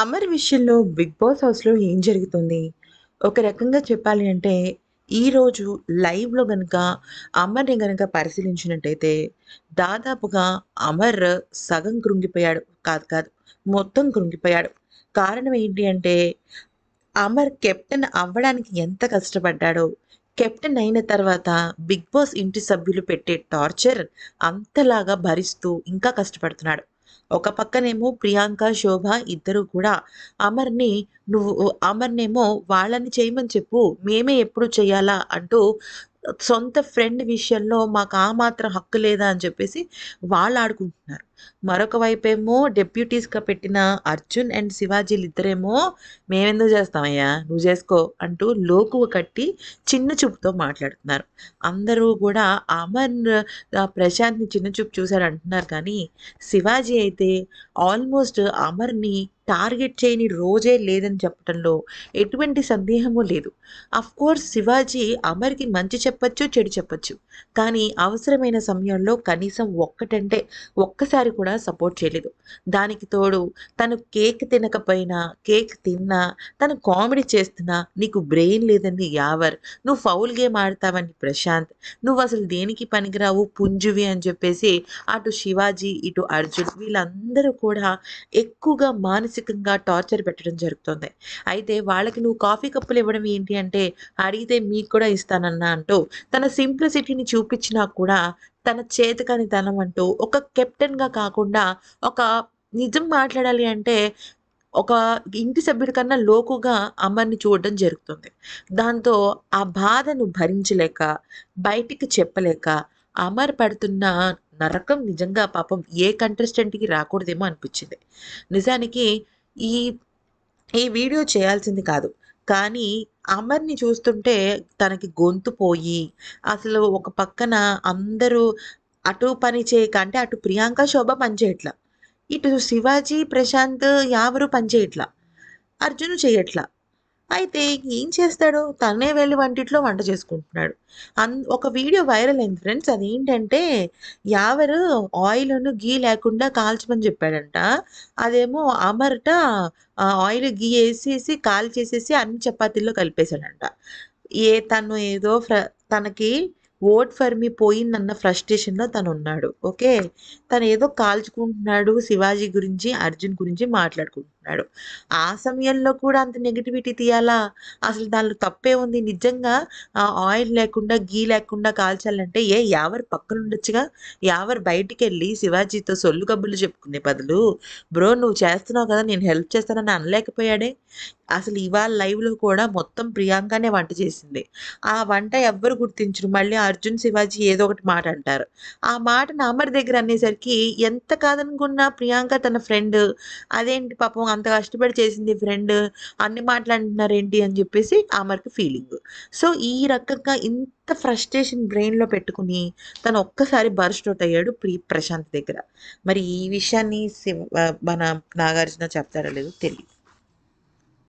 అమర్ విషయంలో big boss హౌస్లో ఏం జరుగుతుంది ఒక రకంగా చెప్పాలి అంటే ఈరోజు లైవ్లో గనక అమర్ని గనక పరిశీలించినట్టయితే దాదాపుగా అమర్ సగం కృంగిపోయాడు కాదు కాదు మొత్తం కృంగిపోయాడు కారణం ఏంటి అంటే అమర్ కెప్టెన్ అవ్వడానికి ఎంత కష్టపడ్డాడో కెప్టెన్ అయిన తర్వాత బిగ్ బాస్ ఇంటి సభ్యులు పెట్టే టార్చర్ అంతలాగా భరిస్తూ ఇంకా కష్టపడుతున్నాడు ఒక పక్కనేమో ప్రియాంక శోభ ఇద్దరు కూడా అమర్ని నువ్వు అమర్నేమో వాళ్ళని చేయమని చెప్పు మేమే ఎప్పుడు చేయాలా అంటూ సొంత ఫ్రెండ్ విషయంలో మాకు ఆ మాత్రం హక్కు లేదా అని చెప్పేసి వాళ్ళు ఆడుకుంటున్నారు మరొక వైపేమో డెప్యూటీస్గా పెట్టిన అర్జున్ అండ్ శివాజీలు ఇద్దరేమో మేమెందుకు చేస్తామయ్యా నువ్వు చేసుకో అంటూ లోకువ కట్టి చిన్న చూపుతో మాట్లాడుతున్నారు అందరూ కూడా అమర్ ప్రశాంత్ని చిన్న చూపు చూశారు అంటున్నారు కానీ శివాజీ అయితే ఆల్మోస్ట్ అమర్ని టార్గెట్ చేయని రోజే లేదని చెప్పడంలో ఎటువంటి సందేహము లేదు కోర్స్ శివాజీ అమర్కి మంచి చెప్పచ్చు చెడు చెప్పచ్చు కానీ అవసరమైన సమయంలో కనీసం ఒక్కటంటే ఒక్కసారి కూడా సపోర్ట్ చేయలేదు దానికి తోడు తను కేక్ తినకపోయినా కేక్ తిన్నా తను కామెడీ చేస్తున్నా నీకు బ్రెయిన్ లేదని యావర్ నువ్వు ఫౌల్ గేమ్ ఆడతావని ప్రశాంత్ నువ్వు అసలు దేనికి పనికిరావు పుంజువి అని చెప్పేసి అటు శివాజీ ఇటు అర్జున్ వీళ్ళందరూ కూడా ఎక్కువగా మానసిక మానసికంగా టార్చర్ పెట్టడం జరుగుతుంది అయితే వాళ్ళకి నువ్వు కాఫీ కప్పులు ఇవ్వడం ఏంటి అంటే అడిగితే మీకు కూడా ఇస్తానన్నా అంటూ తన సింప్లిసిటీని చూపించినా కూడా తన చేతకాని తనం అంటూ ఒక కెప్టెన్గా కాకుండా ఒక నిజం మాట్లాడాలి అంటే ఒక ఇంటి సభ్యుడి కన్నా లోకుగా అమ్మని చూడడం జరుగుతుంది దాంతో ఆ బాధను భరించలేక బయటికి చెప్పలేక అమర్ పడుతున్న నరకం నిజంగా పాపం ఏ కంటెస్టెంట్కి రాకూడదేమో అనిపించింది నిజానికి ఈ ఈ వీడియో చేయాల్సింది కాదు కానీ అమర్ని చూస్తుంటే తనకి గొంతు పోయి అసలు ఒక పక్కన అందరూ అటు పని చేయక అంటే అటు ప్రియాంక శోభ పనిచేయట్లా ఇటు శివాజీ ప్రశాంత్ ఎవరు పనిచేయట్లా అర్జును చేయట్లా అయితే ఏం చేస్తాడు తనే వెళ్ళి వంటిట్లో వంట చేసుకుంటున్నాడు అన్ ఒక వీడియో వైరల్ అయింది ఫ్రెండ్స్ అదేంటంటే యావరు ఆయిల్ను గీ లేకుండా కాల్చమని చెప్పాడంట అదేమో అమర్ట ఆయిల్ గీ వేసేసి కాల్చేసేసి అన్ని చపాతీల్లో కలిపేశాడంట ఏ తను ఏదో ఫ్ర తనకి ఓట్ ఫర్ మీ పోయిందన్న ఫ్రస్ట్రేషన్లో తను ఉన్నాడు ఓకే తను ఏదో కాల్చుకుంటున్నాడు శివాజీ గురించి అర్జున్ గురించి మాట్లాడుకుంటున్నాడు ఉన్నాడు ఆ సమయంలో కూడా అంత నెగిటివిటీ తీయాలా అసలు దానిలో తప్పే ఉంది నిజంగా ఆయిల్ లేకుండా గీ లేకుండా కాల్చాలంటే ఏ యావరు పక్కన ఉండొచ్చుగా యావరు బయటికి వెళ్ళి శివాజీతో సొల్లు కబుర్లు చెప్పుకునే బదులు బ్రో నువ్వు చేస్తున్నావు కదా నేను హెల్ప్ చేస్తానని అనలేకపోయాడే అసలు ఇవాళ లైవ్లో కూడా మొత్తం ప్రియాంకనే వంట చేసింది ఆ వంట ఎవ్వరు గుర్తించరు మళ్ళీ అర్జున్ శివాజీ ఏదో ఒకటి మాట అంటారు ఆ మాటను అమర్ దగ్గర అనేసరికి ఎంత కాదనుకున్నా ప్రియాంక తన ఫ్రెండ్ అదేంటి పాపం అంత కష్టపడి చేసింది ఫ్రెండ్ అన్ని మాట్లాడుతున్నారు ఏంటి అని చెప్పేసి ఆమెకి ఫీలింగ్ సో ఈ రకంగా ఇంత ఫ్రస్ట్రేషన్ బ్రెయిన్లో పెట్టుకుని తను ఒక్కసారి బర్స్ట్ అవుట్ అయ్యాడు ప్రీ ప్రశాంత్ దగ్గర మరి ఈ విషయాన్ని మన నాగార్జున చెప్తారో లేదో తెలియదు